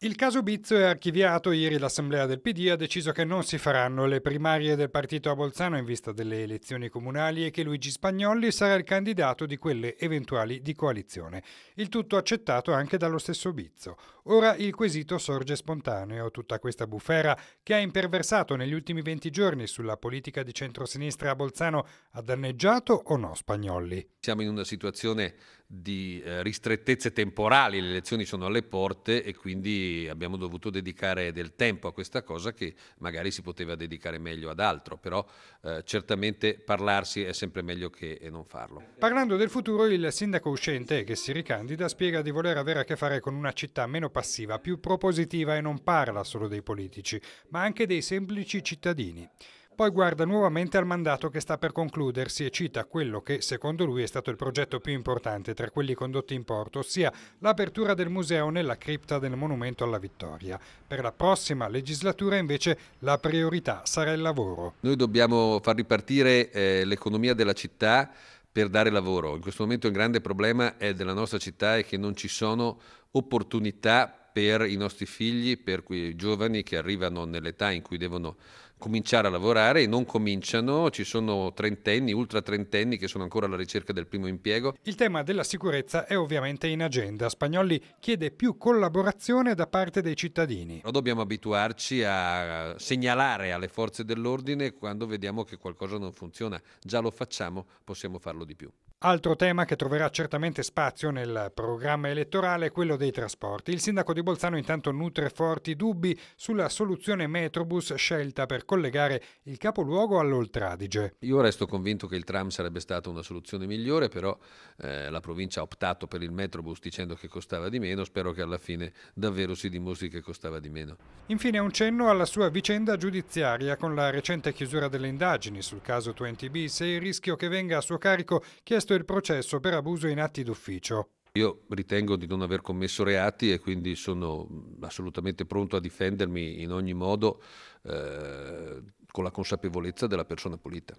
Il caso Bizzo è archiviato, ieri l'Assemblea del PD ha deciso che non si faranno le primarie del partito a Bolzano in vista delle elezioni comunali e che Luigi Spagnolli sarà il candidato di quelle eventuali di coalizione. Il tutto accettato anche dallo stesso Bizzo. Ora il quesito sorge spontaneo. Tutta questa bufera che ha imperversato negli ultimi 20 giorni sulla politica di centrosinistra a Bolzano ha danneggiato o no Spagnolli? Siamo in una situazione di eh, ristrettezze temporali, le elezioni sono alle porte e quindi abbiamo dovuto dedicare del tempo a questa cosa che magari si poteva dedicare meglio ad altro, però eh, certamente parlarsi è sempre meglio che eh, non farlo. Parlando del futuro, il sindaco uscente che si ricandida spiega di voler avere a che fare con una città meno passiva, più propositiva e non parla solo dei politici, ma anche dei semplici cittadini poi guarda nuovamente al mandato che sta per concludersi e cita quello che secondo lui è stato il progetto più importante tra quelli condotti in porto, ossia l'apertura del museo nella cripta del Monumento alla Vittoria. Per la prossima legislatura invece la priorità sarà il lavoro. Noi dobbiamo far ripartire eh, l'economia della città per dare lavoro. In questo momento il grande problema è della nostra città è che non ci sono opportunità per i nostri figli, per quei giovani che arrivano nell'età in cui devono cominciare a lavorare e non cominciano, ci sono trentenni, ultra trentenni che sono ancora alla ricerca del primo impiego. Il tema della sicurezza è ovviamente in agenda. Spagnoli chiede più collaborazione da parte dei cittadini. Però dobbiamo abituarci a segnalare alle forze dell'ordine quando vediamo che qualcosa non funziona. Già lo facciamo, possiamo farlo di più. Altro tema che troverà certamente spazio nel programma elettorale è quello dei trasporti. Il sindaco di Bolzano intanto nutre forti dubbi sulla soluzione Metrobus scelta per collegare il capoluogo all'Oltradige. Io resto convinto che il tram sarebbe stata una soluzione migliore, però eh, la provincia ha optato per il Metrobus dicendo che costava di meno, spero che alla fine davvero si dimostri che costava di meno. Infine un cenno alla sua vicenda giudiziaria con la recente chiusura delle indagini sul caso 20B, se il rischio che venga a suo carico chiesto questo il processo per abuso in atti d'ufficio. Io ritengo di non aver commesso reati e quindi sono mm, assolutamente pronto a difendermi in ogni modo eh, con la consapevolezza della persona pulita.